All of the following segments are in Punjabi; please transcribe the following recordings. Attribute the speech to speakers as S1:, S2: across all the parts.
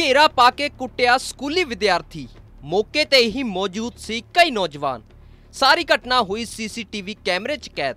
S1: ਘੇਰਾ ਪਾ ਕੇ ਕੁੱਟਿਆ ਸਕੂਲੀ ਵਿਦਿਆਰਥੀ ਮੌਕੇ ਤੇ ਹੀ ਮੌਜੂਦ ਸੀ ਕਈ ਨੌਜਵਾਨ ਸਾਰੀ ਘਟਨਾ ਹੋਈ ਸੀਸੀਟੀਵੀ ਕੈਮਰੇ 'ਚ ਕੈਦ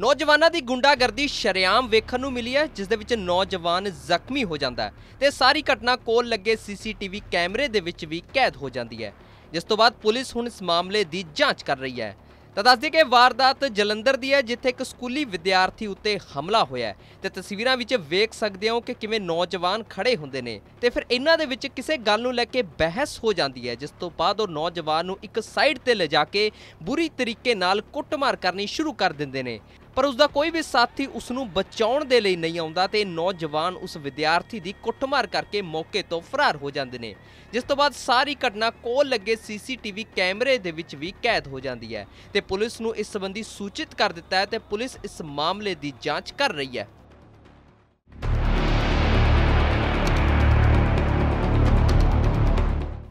S1: ਨੌਜਵਾਨਾਂ ਦੀ ਗੁੰਡਾਗਰਦੀ ਸ਼ਰਿਆਮ ਵੇਖਣ ਨੂੰ ਮਿਲੀ ਹੈ ਜਿਸ ਦੇ ਵਿੱਚ ਨੌਜਵਾਨ ਜ਼ਖਮੀ ਹੋ ਜਾਂਦਾ ਤੇ ਸਾਰੀ ਘਟਨਾ ਕੋਲ ਲੱਗੇ ਸੀਸੀਟੀਵੀ ਕੈਮਰੇ ਦੇ ਵਿੱਚ ਵੀ ਕੈਦ ਹੋ ਜਾਂਦੀ ਹੈ ਜਿਸ ਤੋਂ ਬਾਅਦ ਪੁਲਿਸ ਹੁਣ ਇਸ ਮਾਮਲੇ ਦੀ ਜਾਂਚ ਕਰ ਰਹੀ ਹੈ ਤਾਂ ਦੱਸ ਦਈਏ ਕਿ ਵਾਰਦਾਤ ਜਲੰਧਰ ਦੀ ਹੈ ਜਿੱਥੇ ਇੱਕ ਸਕੂਲੀ ਵਿਦਿਆਰਥੀ ਉੱਤੇ ਹਮਲਾ ਹੋਇਆ ਤੇ ਤਸਵੀਰਾਂ ਵਿੱਚ ਵੇਖ ਸਕਦੇ ਹੋ ਕਿ ਕਿਵੇਂ ਨੌਜਵਾਨ ਖੜੇ ਹੁੰਦੇ ਨੇ ਤੇ ਫਿਰ ਇਹਨਾਂ ਦੇ ਵਿੱਚ ਕਿਸੇ ਗੱਲ ਨੂੰ ਲੈ ਕੇ ਬਹਿਸ ਹੋ ਜਾਂਦੀ ਹੈ ਜਿਸ ਤੋਂ ਬਾਅਦ ਉਹ ਨੌਜਵਾਨ ਨੂੰ ਇੱਕ ਸਾਈਡ ਤੇ ਲਿਜਾ ਕੇ ਬੁਰੀ ਤਰੀਕੇ ਨਾਲ ਕੁੱਟਮਾਰ ਕਰਨੀ ਸ਼ੁਰੂ ਕਰ ਦਿੰਦੇ ਨੇ ਪਰ ਉਸ ਦਾ ਕੋਈ ਵੀ ਸਾਥੀ ਉਸ ਨੂੰ ਬਚਾਉਣ ਦੇ ਲਈ ਨਹੀਂ ਆਉਂਦਾ ਤੇ ਨੌਜਵਾਨ ਉਸ ਵਿਦਿਆਰਥੀ ਦੀ ਕੁੱਟਮਾਰ ਕਰਕੇ ਮੌਕੇ ਤੋਂ ਫਰਾਰ ਹੋ ਜਾਂਦੇ ਨੇ ਜਿਸ ਤੋਂ ਬਾਅਦ ਸਾਰੀ ਘਟਨਾ ਕੋਲ ਲੱਗੇ ਸੀਸੀਟੀਵੀ ਕੈਮਰੇ ਦੇ ਵਿੱਚ ਵੀ ਕੈਦ ਹੋ ਜਾਂਦੀ ਹੈ ਤੇ ਪੁਲਿਸ ਨੂੰ ਇਸ ਸੰਬੰਧੀ ਸੂਚਿਤ ਕਰ ਦਿੱਤਾ ਹੈ ਤੇ ਪੁਲਿਸ ਇਸ ਮਾਮਲੇ ਦੀ ਜਾਂਚ ਕਰ ਰਹੀ ਹੈ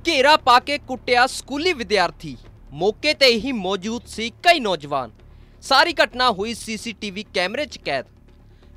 S1: ਘੇਰਾ ਪਾ ਕੇ ਕੁੱਟਿਆ ਸਕੂਲੀ ਵਿਦਿਆਰਥੀ ਮੌਕੇ ਤੇ ਹੀ ਮੌਜੂਦ ਸੀ ਕਈ ਨੌਜਵਾਨ ਸਾਰੀ ਘਟਨਾ ਹੋਈ ਸੀਸੀਟੀਵੀ ਕੈਮਰੇ 'ਚ ਕੈਦ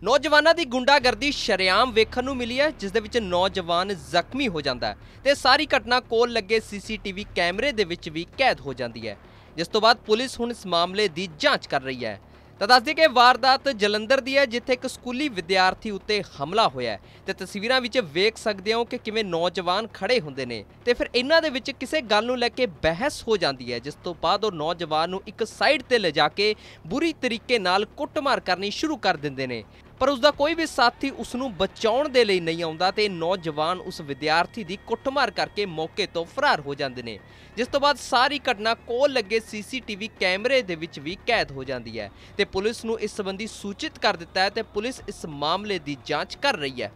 S1: ਨੌਜਵਾਨਾਂ ਦੀ ਗੁੰਡਾਗਰਦੀ ਸ਼ਰਿਆਮ ਵੇਖਣ ਨੂੰ ਮਿਲੀ ਹੈ ਜਿਸ ਦੇ ਵਿੱਚ ਨੌਜਵਾਨ ਜ਼ਖਮੀ ਹੋ ਜਾਂਦਾ ਹੈ ਤੇ ਸਾਰੀ ਘਟਨਾ ਕੋਲ ਲੱਗੇ ਸੀਸੀਟੀਵੀ ਕੈਮਰੇ ਦੇ ਵਿੱਚ ਵੀ ਕੈਦ ਹੋ ਜਾਂਦੀ ਹੈ ਜਿਸ ਤੋਂ ਬਾਅਦ ਪੁਲਿਸ ਹੁਣ ਇਸ ਮਾਮਲੇ ਦੀ ਜਾਂਚ ਕਰ ਰਹੀ ਹੈ ਤਾਂ ਦੱਸ ਦਈਏ ਕਿ ਵਾਰਦਾਤ ਜਲੰਧਰ ਦੀ ਹੈ ਜਿੱਥੇ ਇੱਕ ਸਕੂਲੀ ਵਿਦਿਆਰਥੀ ਉੱਤੇ ਹਮਲਾ ਹੋਇਆ ਹੈ ਤੇ ਤਸਵੀਰਾਂ ਵਿੱਚ ਵੇਖ ਸਕਦੇ ਹੋ ਕਿ ਕਿਵੇਂ ਨੌਜਵਾਨ ਖੜੇ ਹੁੰਦੇ ਨੇ ਤੇ ਫਿਰ ਇਹਨਾਂ ਦੇ ਵਿੱਚ ਕਿਸੇ ਗੱਲ ਨੂੰ ਲੈ ਕੇ ਬਹਿਸ ਹੋ ਜਾਂਦੀ ਹੈ ਜਿਸ ਤੋਂ ਬਾਅਦ ਉਹ ਨੌਜਵਾਨ ਨੂੰ ਇੱਕ ਸਾਈਡ ਤੇ ਲਿਜਾ ਕੇ ਬੁਰੀ ਤਰੀਕੇ ਨਾਲ ਕੁੱਟਮਾਰ ਕਰਨੀ ਸ਼ੁਰੂ ਕਰ ਦਿੰਦੇ ਨੇ ਪਰ ਉਸ ਦਾ ਕੋਈ ਵੀ ਸਾਥੀ ਉਸ ਨੂੰ ਬਚਾਉਣ ਦੇ ਲਈ ਨਹੀਂ ਆਉਂਦਾ ਤੇ ਨੌਜਵਾਨ ਉਸ ਵਿਦਿਆਰਥੀ ਦੀ ਕੁੱਟਮਾਰ ਕਰਕੇ ਮੌਕੇ ਤੋਂ ਫਰਾਰ ਹੋ ਜਾਂਦੇ ਨੇ ਜਿਸ ਤੋਂ ਬਾਅਦ ਸਾਰੀ ਘਟਨਾ ਕੋਲ ਲੱਗੇ ਸੀਸੀਟੀਵੀ ਕੈਮਰੇ ਦੇ ਵਿੱਚ ਵੀ ਕੈਦ ਹੋ ਜਾਂਦੀ ਹੈ ਤੇ ਪੁਲਿਸ ਨੂੰ ਇਸ ਸੰਬੰਧੀ ਸੂਚਿਤ ਕਰ ਦਿੱਤਾ ਹੈ ਤੇ ਪੁਲਿਸ ਇਸ ਮਾਮਲੇ ਦੀ ਜਾਂਚ ਕਰ ਰਹੀ ਹੈ